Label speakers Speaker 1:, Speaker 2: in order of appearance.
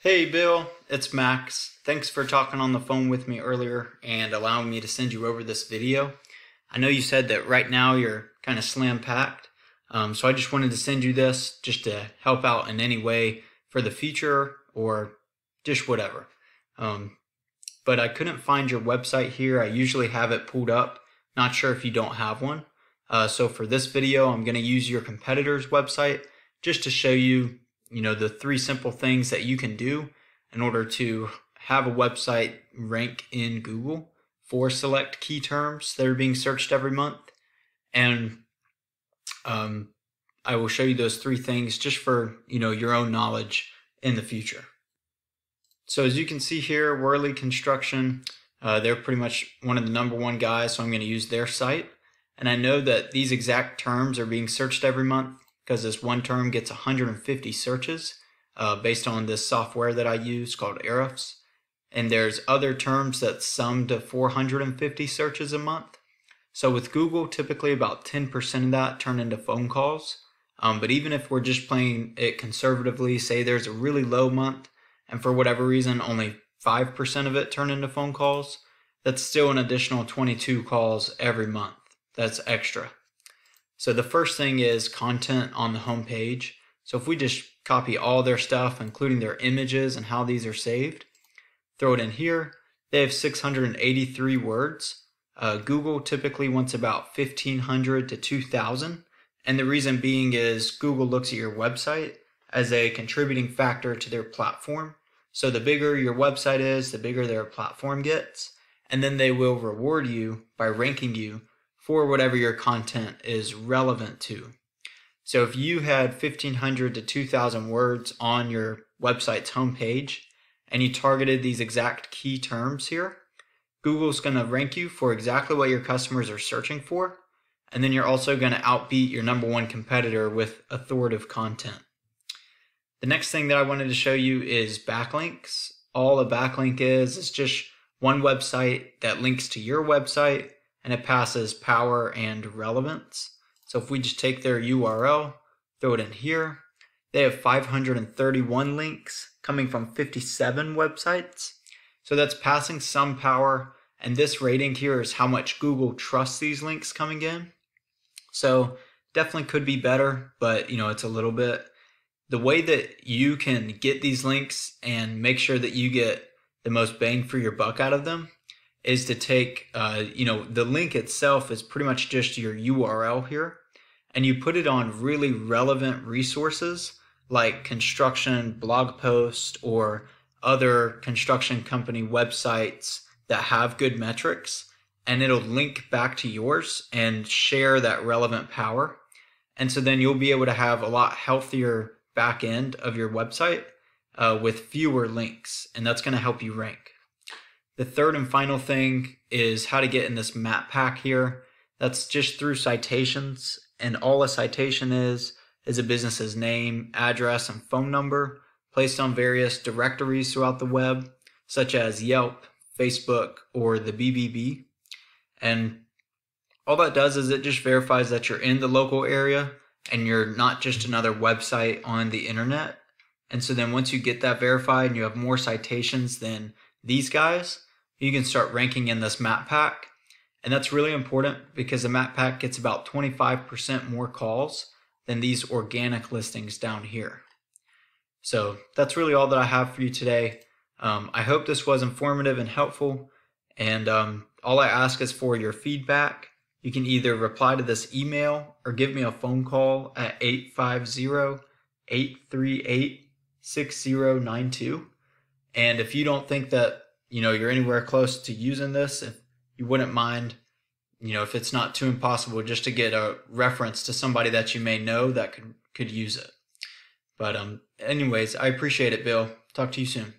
Speaker 1: Hey, Bill, it's Max. Thanks for talking on the phone with me earlier and allowing me to send you over this video. I know you said that right now you're kind of slam packed, um, so I just wanted to send you this just to help out in any way for the future or just whatever. Um, but I couldn't find your website here. I usually have it pulled up. Not sure if you don't have one. Uh, so for this video, I'm going to use your competitor's website just to show you you know the three simple things that you can do in order to have a website rank in Google for select key terms that are being searched every month. And um, I will show you those three things just for you know your own knowledge in the future. So as you can see here, Worley Construction, uh, they're pretty much one of the number one guys, so I'm going to use their site. And I know that these exact terms are being searched every month because this one term gets 150 searches uh, based on this software that I use called Arifs. And there's other terms that sum to 450 searches a month. So with Google, typically about 10% of that turn into phone calls. Um, but even if we're just playing it conservatively, say there's a really low month, and for whatever reason, only 5% of it turn into phone calls, that's still an additional 22 calls every month. That's extra. So the first thing is content on the homepage. So if we just copy all their stuff, including their images and how these are saved, throw it in here, they have 683 words. Uh, Google typically wants about 1,500 to 2,000. And the reason being is Google looks at your website as a contributing factor to their platform. So the bigger your website is, the bigger their platform gets. And then they will reward you by ranking you for whatever your content is relevant to. So if you had 1500 to 2000 words on your website's homepage and you targeted these exact key terms here, Google's going to rank you for exactly what your customers are searching for. And then you're also going to outbeat your number one competitor with authoritative content. The next thing that I wanted to show you is backlinks. All a backlink is, is just one website that links to your website and it passes power and relevance. So if we just take their URL, throw it in here, they have 531 links coming from 57 websites. So that's passing some power. And this rating here is how much Google trusts these links coming in. So definitely could be better, but you know, it's a little bit. The way that you can get these links and make sure that you get the most bang for your buck out of them is to take, uh, you know, the link itself is pretty much just your URL here, and you put it on really relevant resources like construction blog posts or other construction company websites that have good metrics, and it'll link back to yours and share that relevant power. And so then you'll be able to have a lot healthier back end of your website uh, with fewer links, and that's going to help you rank. The third and final thing is how to get in this map pack here. That's just through citations. And all a citation is, is a business's name, address, and phone number placed on various directories throughout the web, such as Yelp, Facebook, or the BBB. And all that does is it just verifies that you're in the local area and you're not just another website on the internet. And so then once you get that verified and you have more citations than these guys, you can start ranking in this map pack. And that's really important because the map pack gets about 25% more calls than these organic listings down here. So that's really all that I have for you today. Um, I hope this was informative and helpful. And um, all I ask is for your feedback. You can either reply to this email or give me a phone call at 850 838 6092. And if you don't think that you know you're anywhere close to using this, if you wouldn't mind, you know, if it's not too impossible, just to get a reference to somebody that you may know that could could use it. But um, anyways, I appreciate it, Bill. Talk to you soon.